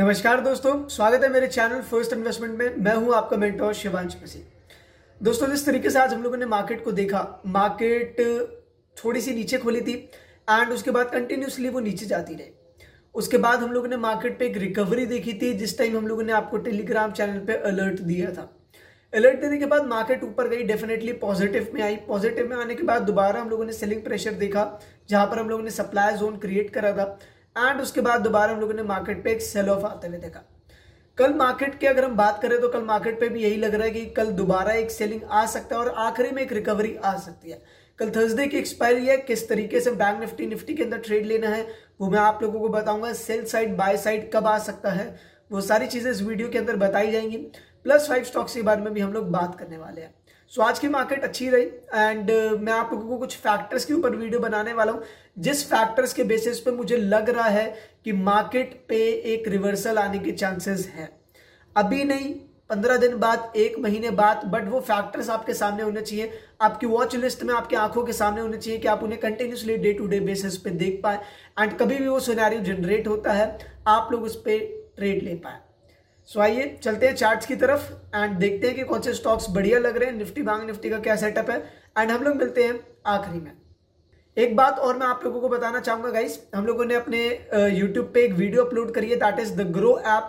नमस्कार दोस्तों स्वागत है मेरे चैनल फर्स्ट इन्वेस्टमेंट में मैं हूं आपका मेंटोर शिवांश मसीह दोस्तों जिस तरीके से आज हम लोगों ने मार्केट को देखा मार्केट थोड़ी सी नीचे खोली थी एंड उसके बाद कंटिन्यूसली वो नीचे जाती रही उसके बाद हम लोगों ने मार्केट पे एक रिकवरी देखी थी जिस टाइम हम लोगों ने आपको टेलीग्राम चैनल पर अलर्ट दिया था अलर्ट देने के बाद मार्केट ऊपर गई डेफिनेटली पॉजिटिव में आई पॉजिटिव में आने के बाद दोबारा हम लोगों ने सेलिंग प्रेशर देखा जहां पर हम लोगों ने सप्लाई जोन क्रिएट करा था एंड उसके बाद दोबारा हम लोगों ने मार्केट पे एक सेल ऑफ आते हुए देखा कल मार्केट की अगर हम बात करें तो कल मार्केट पे भी यही लग रहा है कि कल दोबारा एक सेलिंग आ सकता है और आखिरी में एक रिकवरी आ सकती है कल थर्सडे की एक्सपायरी है किस तरीके से बैंक निफ्टी निफ्टी के अंदर ट्रेड लेना है वो मैं आप लोगों को बताऊंगा सेल साइड बाय साइड कब आ सकता है वो सारी चीज़ें इस वीडियो के अंदर बताई जाएंगी प्लस फाइव स्टॉक्स के बारे में भी हम लोग बात करने वाले हैं सो so, आज की मार्केट अच्छी रही एंड uh, मैं आप लोगों को कुछ फैक्टर्स के ऊपर वीडियो बनाने वाला हूँ जिस फैक्टर्स के बेसिस पे मुझे लग रहा है कि मार्केट पे एक रिवर्सल आने के चांसेस हैं अभी नहीं पंद्रह दिन बाद एक महीने बाद बट वो फैक्टर्स आपके सामने होने चाहिए आपकी वॉच लिस्ट में आपकी आंखों के सामने होने चाहिए कि आप उन्हें continuously day to day basis पे देख पाए एंड कभी भी वो सुनारी जनरेट होता है आप लोग उस पर ट्रेड ले पाए सो so, आइए चलते हैं चार्ट्स की तरफ एंड देखते हैं कि कौन से स्टॉक्स बढ़िया लग रहे हैं निफ्टी बैंक निफ्टी का क्या सेटअप है एंड हम लोग मिलते हैं आखिरी में एक बात और मैं आप लोगों को बताना चाहूंगा गाइस हम लोगों ने अपने यूट्यूब पे एक वीडियो अपलोड करी है that is the Groww app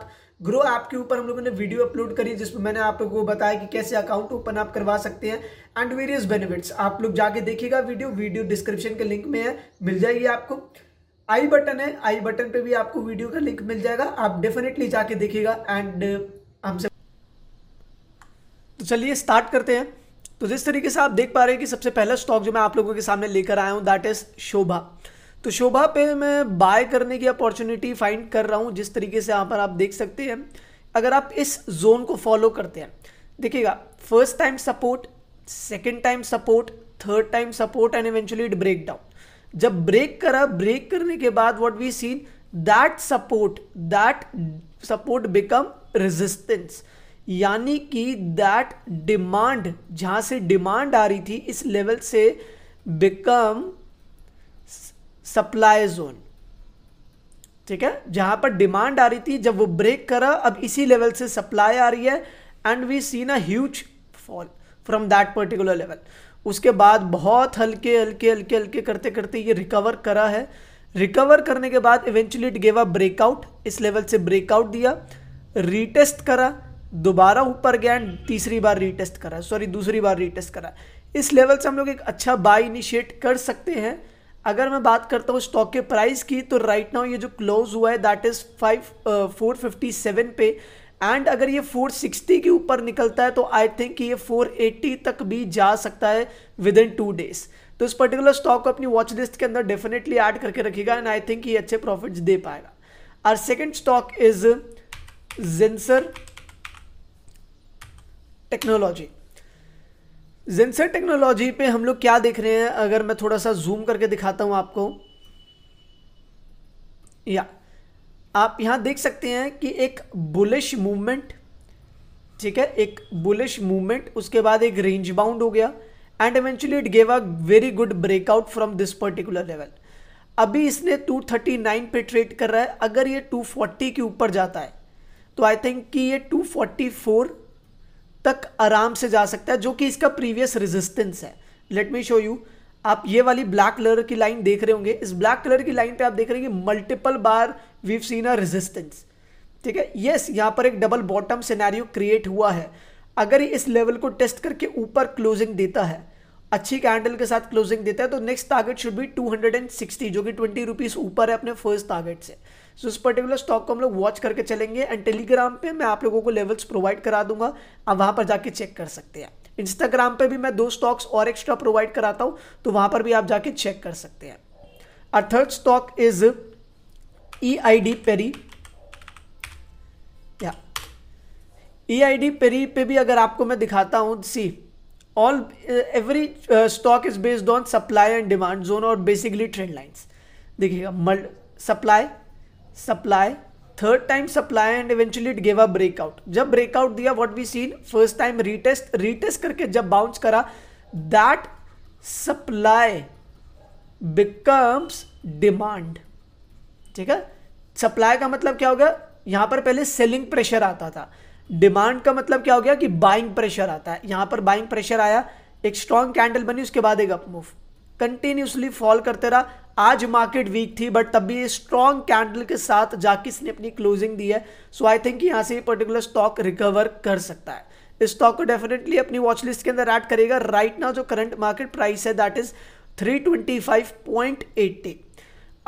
Groww app के ऊपर हम लोगों ने वीडियो अपलोड करी जिसमें मैंने आप लोगों को बताया कि कैसे अकाउंट ओपन आप करवा सकते हैं एंड वेरियस बेनिफिट्स आप लोग जाके देखिएगा वीडियो वीडियो डिस्क्रिप्शन के लिंक में है मिल जाएगी आपको आई बटन है आई बटन पे भी आपको वीडियो का लिंक मिल जाएगा आप डेफिनेटली जाके देखिएगा एंड uh, हमसे तो चलिए स्टार्ट करते हैं तो जिस तरीके से आप देख पा रहे हैं कि सबसे पहला स्टॉक जो मैं आप लोगों के सामने लेकर आया हूं दैट इज़ शोभा तो शोभा पे मैं बाय करने की अपॉर्चुनिटी फाइंड कर रहा हूं जिस तरीके से यहां पर आप देख सकते हैं अगर आप इस जोन को फॉलो करते हैं देखिएगा first time support second time support third time support and eventually it break down जब ब्रेक करा ब्रेक करने के बाद what we seen that support that support become resistance यानी कि दैट डिमांड जहां से डिमांड आ रही थी इस लेवल से बिकम सप्लाई जोन ठीक है जहां पर डिमांड आ रही थी जब वो ब्रेक करा अब इसी लेवल से सप्लाई आ रही है and we seen a huge fall from that particular level उसके बाद बहुत हल्के हल्के हल्के हल्के करते करते ये रिकवर करा है रिकवर करने के बाद इवेंचुअली इट गेवा ब्रेकआउट इस लेवल से ब्रेकआउट दिया रीटेस्ट करा दोबारा ऊपर गया एंड तीसरी बार रीटेस्ट करा सॉरी दूसरी बार रीटेस्ट करा इस लेवल से हम लोग एक अच्छा बाय इनिशिएट कर सकते हैं अगर मैं बात करता हूँ स्टॉक के प्राइस की तो राइट नाउ ये जो क्लोज हुआ है that is five four fifty seven पे एंड अगर ये 460 के ऊपर निकलता है तो आई थिंक ये 480 तक भी जा सकता है विद इन टू डेज तो इस पर्टिकुलर स्टॉक को अपनी वॉच लिस्ट के अंदर डेफिनेटली ऐड करके रखेगा एंड आई थिंक ये अच्छे प्रॉफिट्स दे पाएगा और second stock is Zensar technology Zensar technology पे हम लोग क्या देख रहे हैं अगर मैं थोड़ा सा जूम करके दिखाता हूं आपको या yeah. आप यहाँ देख सकते हैं कि एक बुलिश मूवमेंट ठीक है एक बुलिश मूवमेंट उसके बाद एक रेंज बाउंड हो गया and eventually it gave a very good breakout from this particular level अभी इसने 239 पे ट्रेड कर रहा है अगर ये 240 के ऊपर जाता है तो आई थिंक कि ये 244 तक आराम से जा सकता है जो कि इसका प्रीवियस रेजिस्टेंस है लेट मी शो यू आप ये वाली ब्लैक कलर की लाइन देख रहे होंगे इस ब्लैक कलर की लाइन पे आप देख रहे हैं कि मल्टीपल बार वीव सीन अ रेजिस्टेंस ठीक है यस यहाँ पर एक डबल बॉटम सिनेरियो क्रिएट हुआ है अगर इस लेवल को टेस्ट करके ऊपर क्लोजिंग देता है अच्छी कैंडल के साथ क्लोजिंग देता है तो नेक्स्ट टारगेट शुड बी 260 जो कि ट्वेंटी रुपीज़ ऊपर है अपने फर्स्ट टारगेट से सो so, इस पर्टिकुलर स्टॉक को हम लोग वॉच करके चलेंगे एंड टेलीग्राम पे मैं आप लोगों को लेवल्स प्रोवाइड करा दूंगा आप वहाँ पर जाके चेक कर सकते हैं इंस्टाग्राम पे भी मैं दो स्टॉक्स और एक्स्ट्रा प्रोवाइड कराता हूँ तो वहाँ पर भी आप जाके चेक कर सकते हैं और third stock is EID Parry I D Parry पे भी अगर आपको मैं दिखाता हूँ see all every stock is based on supply and demand zone और बेसिकली ट्रेंड लाइन्स देखिएगा supply supply third time supply and eventually it gave a breakout जब ब्रेकआउट दिया what we seen first time retest retest करके जब bounce करा that supply becomes demand ठीक है supply का मतलब क्या हो गया यहां पर पहले सेलिंग प्रेशर आता था डिमांड का मतलब क्या हो गया कि बाइंग प्रेशर आता है यहां पर बाइंग प्रेशर आया एक स्ट्रॉन्ग कैंडल बनी उसके बाद एक अपमूव कंटिन्यूसली फॉल करते रहा आज मार्केट वीक थी बट तब भी स्ट्रांग स्ट्रॉन्ग कैंडल के साथ जाके इसने अपनी क्लोजिंग दी है सो आई थिंक यहां से पर्टिकुलर स्टॉक रिकवर कर सकता है इस स्टॉक को डेफिनेटली अपनी वॉच लिस्ट के अंदर ऐड करेगा राइट right ना जो करंट मार्केट प्राइस है दैट इज 325.80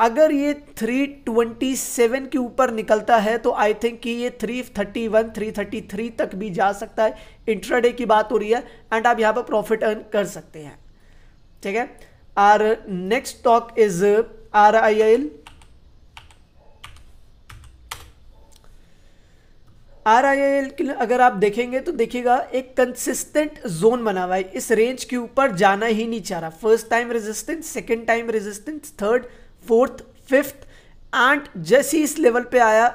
अगर ये 327 के ऊपर निकलता है तो आई थिंक कि ये 331, 333 तक भी जा सकता है इंट्राडे की बात हो रही है एंड आप यहाँ पर प्रॉफिट अर्न कर सकते हैं ठीक है our next stock is R I L R I L अगर आप देखेंगे तो देखिएगा एक कंसिस्टेंट जोन बना हुआ है इस रेंज के ऊपर जाना ही नहीं चाह रहा first time resistance second time resistance third fourth fifth and जैसे ही इस लेवल पे आया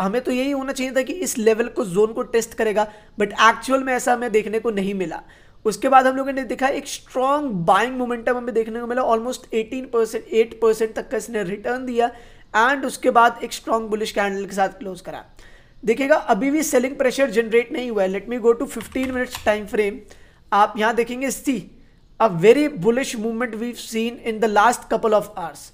हमें तो यही होना चाहिए था कि इस लेवल को जोन को टेस्ट करेगा बट एक्चुअल में ऐसा हमें देखने को नहीं मिला उसके बाद हम लोगों ने देखा एक स्ट्रॉन्ग बाइंग मोमेंटम हमें देखने को मिला ऑलमोस्ट 18 परसेंट एट परसेंट तक का इसने रिटर्न दिया एंड उसके बाद एक स्ट्रॉन्ग बुलिश कैंडल के साथ क्लोज करा देखिएगा अभी भी सेलिंग प्रेशर जनरेट नहीं हुआ है let me go to 15 minutes time frame आप यहां देखेंगे see a very bullish movement we seen in the last couple of hours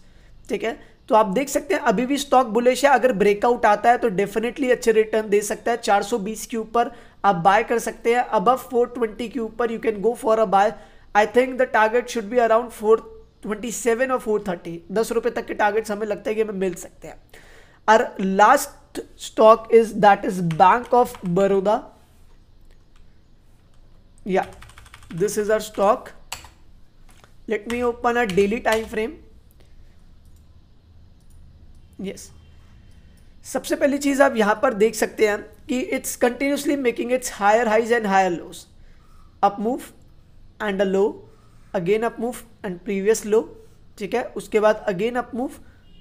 ठीक है तो आप देख सकते हैं अभी भी स्टॉक बुलेश है अगर ब्रेकआउट आता है तो डेफिनेटली अच्छे रिटर्न दे सकता है 420 के ऊपर आप बाय कर सकते हैं अब 420 के ऊपर you can go for a buy I think the target should be around 427 और 430 दस रुपए तक के टारगेट हमें लगता है कि हमें मिल सकते हैं और last stock is that is bank of Baroda या this is uh stock let me open a daily time frame yes सबसे पहली चीज़ आप यहाँ पर देख सकते हैं कि it's continuously making its higher highs and higher lows up move and a low again up move and previous low ठीक है उसके बाद अगेन अप मूव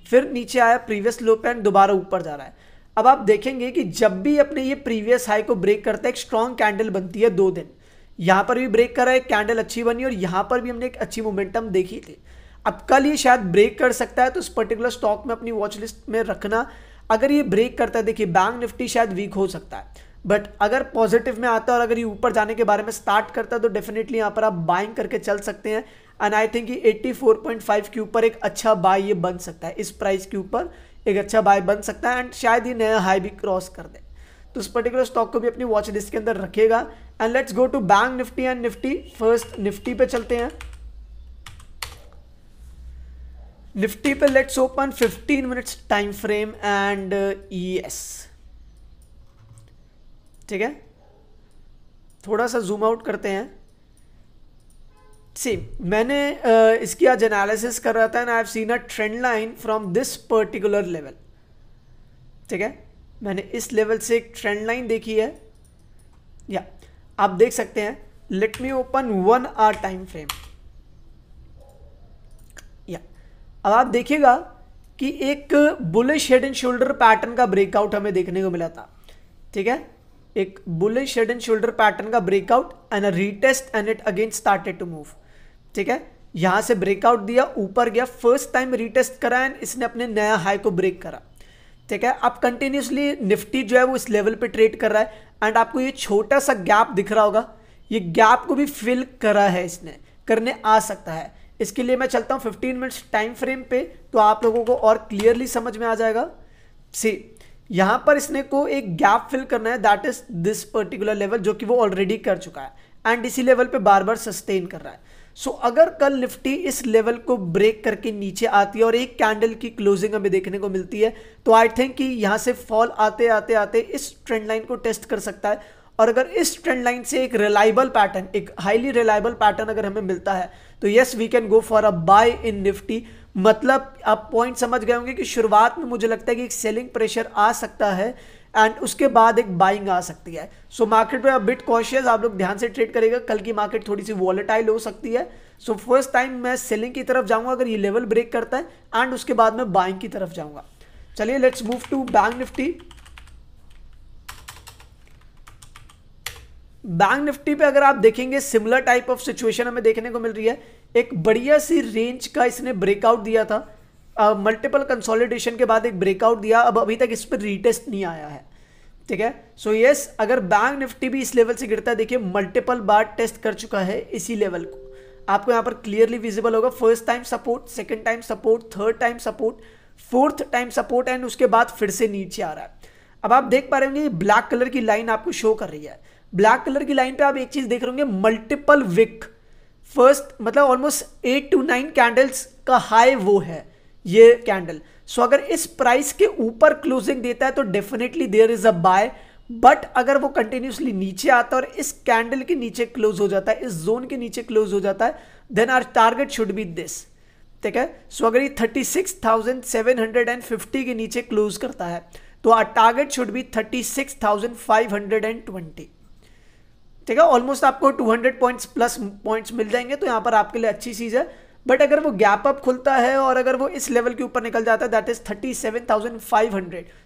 फिर नीचे आया प्रीवियस लो पे एंड दोबारा ऊपर जा रहा है अब आप देखेंगे कि जब भी अपने ये प्रीवियस हाई को ब्रेक करता है एक स्ट्रॉन्ग कैंडल बनती है दो दिन यहाँ पर भी ब्रेक करा एक कैंडल अच्छी बनी और यहाँ पर भी हमने एक अच्छी मोमेंटम देखी थी अब कल ये शायद ब्रेक कर सकता है तो इस पर्टिकुलर स्टॉक में अपनी वॉच लिस्ट में रखना अगर ये ब्रेक करता है देखिए बैंक निफ्टी शायद वीक हो सकता है बट अगर पॉजिटिव में आता है और अगर ये ऊपर जाने के बारे में स्टार्ट करता है तो डेफिनेटली यहाँ पर आप बाइंग करके चल सकते हैं एंड आई थिंक ये 84.5 के ऊपर एक अच्छा बाय ये बन सकता है इस प्राइस के ऊपर एक अच्छा बाय बन सकता है एंड शायद ये नया हाई भी क्रॉस कर दे तो उस पर्टिकुलर स्टॉक को भी अपनी वॉच लिस्ट के अंदर रखेगा and let's go to bank nifty and nifty first nifty पे चलते हैं निफ्टी पे let's open 15 minutes time frame and yes ठीक है थोड़ा सा जूम आउट करते हैं सी मैंने uh, इसकी आज एनालिसिस कर रहा था and I have seen a trend line from this particular level ठीक है मैंने इस लेवल से एक ट्रेंड लाइन देखी है या yeah. आप देख सकते हैं let me open one hour time frame अब आप देखिएगा कि एक bullish head and shoulder pattern का ब्रेकआउट हमें देखने को मिला था ठीक है एक bullish head and shoulder pattern का breakout and retest and it again started to move ठीक है यहां से ब्रेकआउट दिया ऊपर गया फर्स्ट टाइम रीटेस्ट करा एंड इसने अपने नया हाई को ब्रेक करा ठीक है अब कंटिन्यूसली निफ्टी जो है वो इस लेवल पे ट्रेड कर रहा है एंड आपको ये छोटा सा गैप दिख रहा होगा ये गैप को भी फिल करा है इसने करने आ सकता है इसके लिए मैं चलता हूँ फिफ्टीन मिनट्स टाइम फ्रेम पे तो आप लोगों को और क्लियरली समझ में आ जाएगा सी यहाँ पर इसने को एक गैप फिल करना है that is this particular level जो कि वो ऑलरेडी कर चुका है एंड इसी लेवल पे बार बार सस्टेन कर रहा है सो so, अगर कल निफ्टी इस लेवल को ब्रेक करके नीचे आती है और एक कैंडल की क्लोजिंग हमें देखने को मिलती है तो आई थिंक कि यहाँ से फॉल आते आते आते इस ट्रेंड लाइन को टेस्ट कर सकता है और अगर इस ट्रेंड लाइन से एक रिलायबल पैटर्न एक हाईली रिलायबल पैटर्न अगर हमें मिलता है तो yes we can go for a buy in nifty मतलब आप पॉइंट समझ गए होंगे कि शुरुआत में मुझे लगता है कि एक सेलिंग प्रेशर आ सकता है एंड उसके बाद एक बाइंग आ सकती है सो मार्केट में अब बिट कॉशियस आप लोग ध्यान से ट्रेड करेगा कल की मार्केट थोड़ी सी वॉलेटाइल हो सकती है सो फर्स्ट टाइम मैं सेलिंग की तरफ जाऊंगा अगर ये लेवल ब्रेक करता है एंड उसके बाद मैं बाइंग की तरफ जाऊंगा चलिए let's move to bank nifty bank nifty पे अगर आप देखेंगे सिमिलर टाइप ऑफ सिचुएशन हमें देखने को मिल रही है एक बढ़िया सी रेंज का इसने ब्रेकआउट दिया था मल्टीपल कंसोलिडेशन के बाद एक ब्रेकआउट दिया अब अभी तक इस पर रीटेस्ट नहीं आया है ठीक है सो so यस yes, अगर बैंक निफ्टी भी इस लेवल से गिरता है देखिए मल्टीपल बार टेस्ट कर चुका है इसी लेवल को आपको यहाँ पर क्लियरली विजिबल होगा first time support second time support third time support fourth time support and उसके बाद फिर से नीचे आ रहा है अब आप देख पा रहे होंगे ब्लैक कलर की लाइन आपको शो कर रही है ब्लैक कलर की लाइन पे आप एक चीज देख रहे होंगे मल्टीपल विक फर्स्ट मतलब almost eight to nine candles का हाई वो है ये कैंडल सो so, अगर इस प्राइस के ऊपर क्लोजिंग देता है तो definitely there is a buy but अगर वो कंटिन्यूसली नीचे आता है और इस कैंडल के नीचे क्लोज हो जाता है इस जोन के नीचे क्लोज हो जाता है then our target should be this ठीक है सो अगर ये thirty six thousand seven hundred and fifty के नीचे क्लोज करता है तो our target should be thirty six thousand five hundred and twenty ठीक है ऑलमोस्ट आपको 200 पॉइंट्स प्लस पॉइंट्स मिल जाएंगे तो यहाँ पर आपके लिए अच्छी चीज़ है बट अगर वो गैप अप खुलता है और अगर वो इस लेवल के ऊपर निकल जाता है that is thirty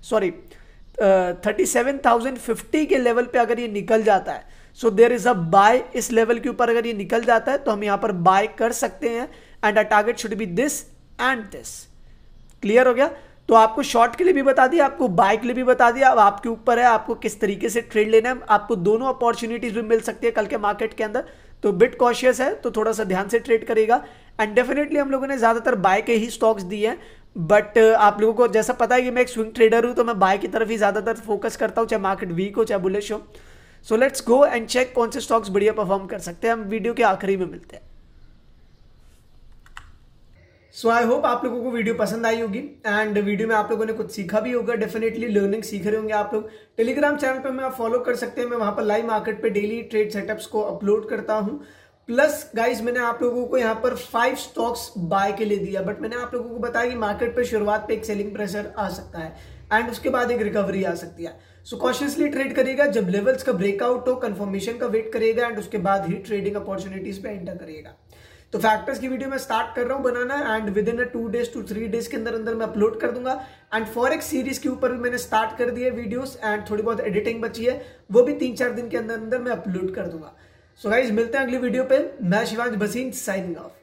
sorry thirty के लेवल पर अगर ये निकल जाता है so there is a buy इस लेवल के ऊपर अगर ये निकल जाता है तो हम यहाँ पर बाय कर सकते हैं and a target should be this and this clear हो गया तो आपको शॉर्ट के लिए भी बता दिया आपको बाय के लिए भी बता दिया अब आपके ऊपर है आपको किस तरीके से ट्रेड लेना है आपको दोनों अपॉर्चुनिटीज भी मिल सकती है कल के मार्केट के अंदर तो बिट कॉशियस है तो थोड़ा सा ध्यान से ट्रेड करेगा एंड डेफिनेटली हम लोगों ने ज़्यादातर बाय के ही स्टॉक्स दिए हैं बट आप लोगों को जैसा पता है कि मैं एक स्विंग ट्रेडर हूँ तो मैं बाय की तरफ ही ज़्यादातर फोकस करता हूँ चाहे मार्केट वीक हो चाहे बुलिश हो so let's go and check कौन से स्टॉक्स बढ़िया परफॉर्म कर सकते हैं हम वीडियो के आखिरी में मिलते हैं सो आई होप आप लोगों को वीडियो पसंद आई होगी एंड वीडियो में आप लोगों ने कुछ सीखा भी होगा डेफिनेटली लर्निंग सीख रहे होंगे आप लोग टेलीग्राम चैनल पर मैं फॉलो कर सकते हैं मैं वहां पर लाइव मार्केट पे डेली ट्रेड सेटअप्स को अपलोड करता हूँ प्लस गाइज मैंने आप लोगों को यहाँ पर फाइव स्टॉक्स बाय के लिए दिया बट मैंने आप लोगों को बताया कि मार्केट पर शुरुआत पे एक सेलिंग प्रेशर आ सकता है एंड उसके बाद एक रिकवरी आ सकती है सो कॉशियसली ट्रेड करेगा जब लेवल्स का ब्रेकआउट हो कंफर्मेशन का वेट करेगा एंड उसके बाद ही ट्रेडिंग अपॉर्चुनिटीज पे एंटर करेगा तो फैक्टर्स की वीडियो मैं स्टार्ट कर रहा हूँ बनाना and within a two days two three days के अंदर अंदर मैं अपलोड कर दूंगा एंड फॉरेक्स सीरीज के ऊपर भी मैंने स्टार्ट कर दिए है वीडियोस एंड थोड़ी बहुत एडिटिंग बची है वो भी तीन चार दिन के अंदर अंदर मैं अपलोड कर दूंगा सो so गाइज मिलते हैं अगली वीडियो पे मैं शिवांश भसीन साइनिंग ऑफ